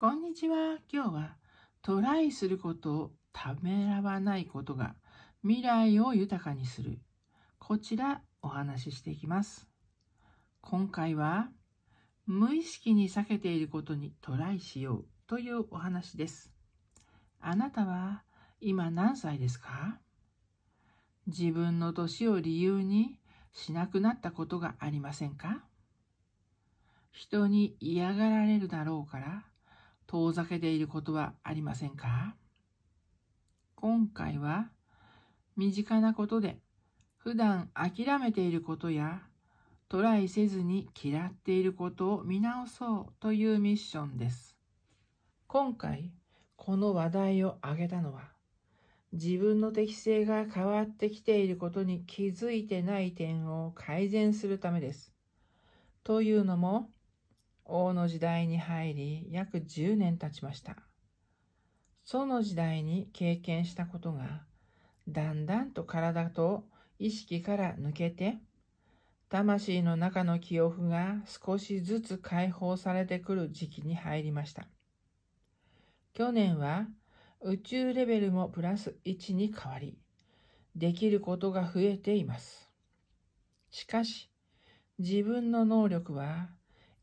こんにちは。今日はトライすることをためらわないことが未来を豊かにする。こちらお話ししていきます。今回は無意識に避けていることにトライしようというお話です。あなたは今何歳ですか自分の年を理由にしなくなったことがありませんか人に嫌がられるだろうから遠ざけていることはありませんか今回は身近なことで普段諦めていることやトライせずに嫌っていることを見直そうというミッションです。今回この話題を挙げたのは自分の適性が変わってきていることに気づいてない点を改善するためです。というのも王の時代に入り約10年経ちました。その時代に経験したことが、だんだんと体と意識から抜けて、魂の中の記憶が少しずつ解放されてくる時期に入りました。去年は宇宙レベルもプラス1に変わり、できることが増えています。しかし、自分の能力は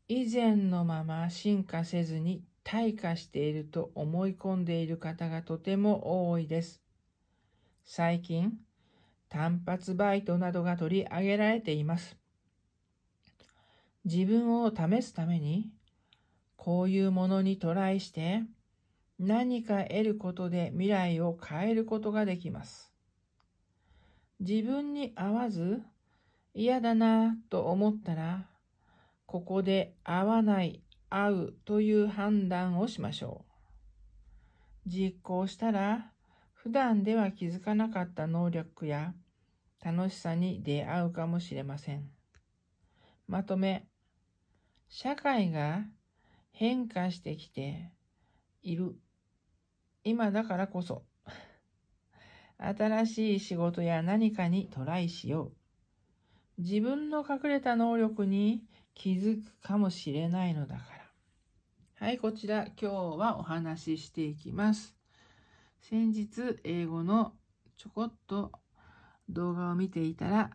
以前のまま進化せずに退化していると思い込んでいる方がとても多いです。最近、単発バイトなどが取り上げられています。自分を試すために、こういうものにトライして、何か得ることで未来を変えることができます。自分に合わず嫌だなと思ったらここで合わない、合うという判断をしましょう。実行したら、普段では気づかなかった能力や楽しさに出会うかもしれません。まとめ、社会が変化してきている。今だからこそ、新しい仕事や何かにトライしよう。自分の隠れた能力に気づくかもしれないのだから。はい、こちら今日はお話ししていきます。先日、英語のちょこっと動画を見ていたら、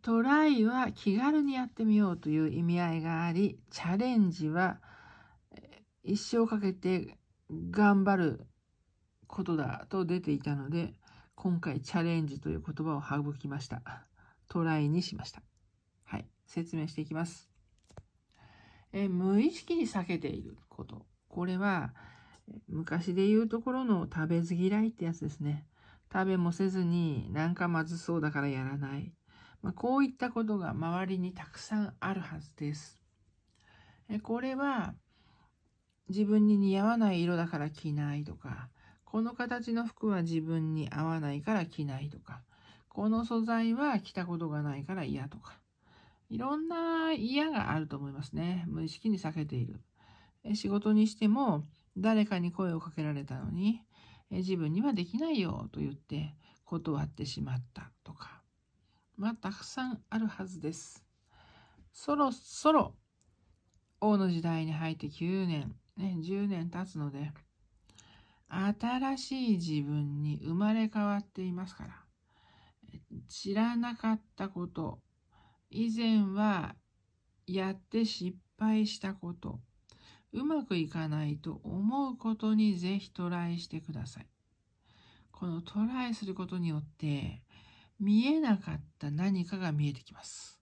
トライは気軽にやってみようという意味合いがあり、チャレンジは一生かけて頑張ることだと出ていたので、今回チャレンジという言葉を省きました。トライにしました。説明していきます。え無意識に避けていること。これは、昔で言うところの食べず嫌いってやつですね。食べもせずになんかまずそうだからやらない。まあ、こういったことが周りにたくさんあるはずです。えこれは自分に似合わない色だから着ないとか、この形の服は自分に合わないから着ないとか、この素材は着たことがないから嫌とか、いろんな嫌があると思いますね。無意識に避けている。仕事にしても、誰かに声をかけられたのに、自分にはできないよと言って断ってしまったとか。まあ、たくさんあるはずです。そろそろ、王の時代に入って9年、ね、10年経つので、新しい自分に生まれ変わっていますから、知らなかったこと、以前はやって失敗したこと、うまくいかないと思うことにぜひトライしてください。このトライすることによって、見えなかった何かが見えてきます。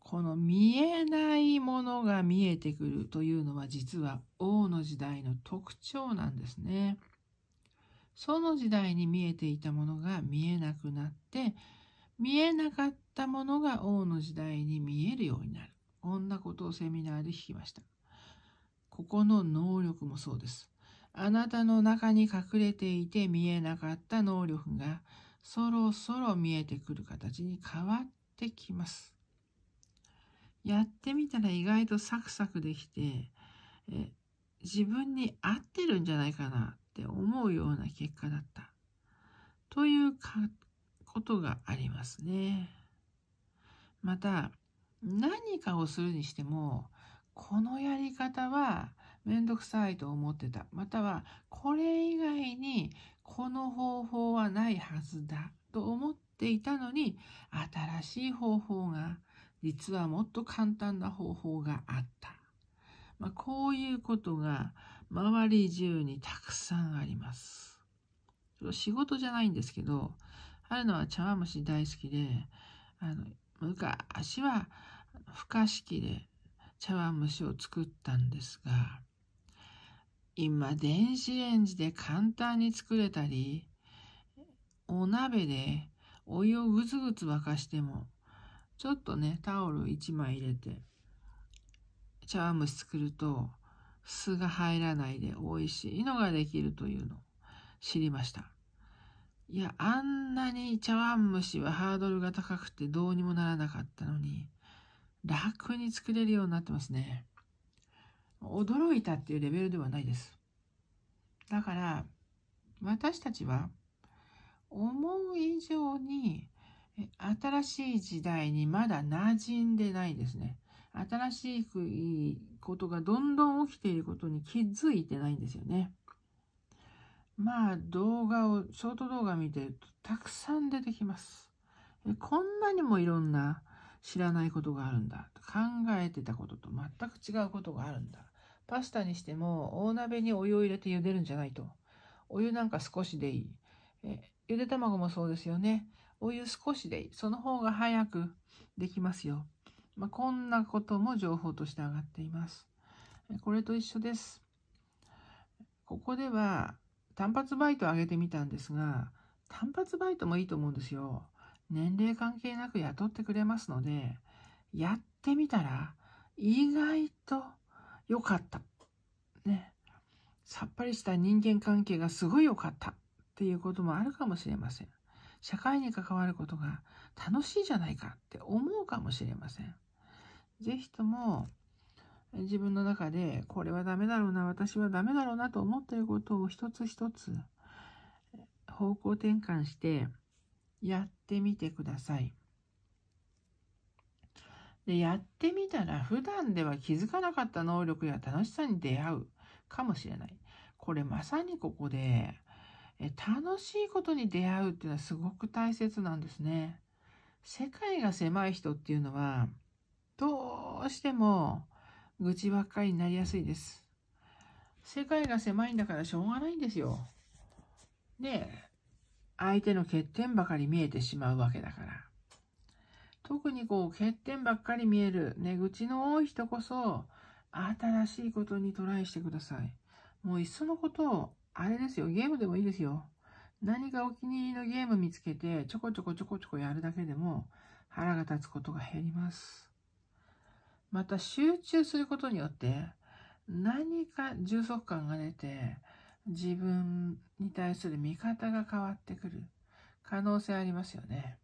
この見えないものが見えてくるというのは実は王の時代の特徴なんですね。その時代に見えていたものが見えなくなって見えなかったものが王の時代に見えるようになる。こんなことをセミナーで聞きました。ここの能力もそうです。あなたの中に隠れていて見えなかった能力がそろそろ見えてくる形に変わってきます。やってみたら意外とサクサクできて、え自分に合ってるんじゃないかなって思うような結果だった。ということがありますね。また、何かをするにしても、このやり方はめんどくさいと思ってた。または、これ以外にこの方法はないはずだと思っていたのに、新しい方法が、実はもっと簡単な方法があった。まあ、こういうことが周り中にたくさんあります。仕事じゃないんですけど、春のは茶碗蒸し大好きで、あの、昔は不可式で茶碗蒸しを作ったんですが、今、電子レンジで簡単に作れたり、お鍋でお湯をぐつぐつ沸かしても、ちょっとね、タオル1枚入れて、茶碗蒸し作ると、酢が入らないで美味しいのができるというのを知りました。いや、あんなに茶碗蒸しはハードルが高くてどうにもならなかったのに、楽に作れるようになってますね。驚いたっていうレベルではないです。だから、私たちは、思う以上に、新しい時代にまだ馴染んでないですね。新しいことがどんどん起きていることに気づいてないんですよね。まあ動画を、ショート動画見てるとたくさん出てきます。こんなにもいろんな知らないことがあるんだ。考えてたことと全く違うことがあるんだ。パスタにしても大鍋にお湯を入れて茹でるんじゃないと。お湯なんか少しでいい。えゆで卵もそうですよね。お湯少しでいい。その方が早くできますよ。まあ、こんなことも情報として上がっています。これと一緒です。ここでは単発バイトを上げてみたんですが、単発バイトもいいと思うんですよ。年齢関係なく雇ってくれますので、やってみたら意外と良かった。ね。さっぱりした人間関係がすごい良かったっていうこともあるかもしれません。社会に関わることが楽しいじゃないかって思うかもしれません。是非とも自分の中でこれはダメだろうな私はダメだろうなと思っていることを一つ一つ方向転換してやってみてください。でやってみたら普段では気づかなかった能力や楽しさに出会うかもしれない。これまさにここでえ楽しいことに出会うっていうのはすごく大切なんですね。世界が狭い人っていうのはどうしても愚痴ばっかりになりやすいです。世界が狭いんだからしょうがないんですよ。で、相手の欠点ばかり見えてしまうわけだから。特にこう欠点ばっかり見える、ね、愚痴の多い人こそ、新しいことにトライしてください。もういっそのことを、あれですよ、ゲームでもいいですよ。何かお気に入りのゲーム見つけて、ちょこちょこちょこちょこやるだけでも、腹が立つことが減ります。また集中することによって何か充足感が出て自分に対する見方が変わってくる可能性ありますよね。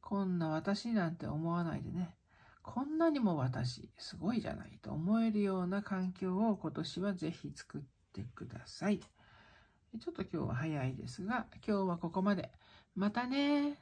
こんな私なんて思わないでね。こんなにも私すごいじゃないと思えるような環境を今年はぜひ作ってください。ちょっと今日は早いですが、今日はここまで。またね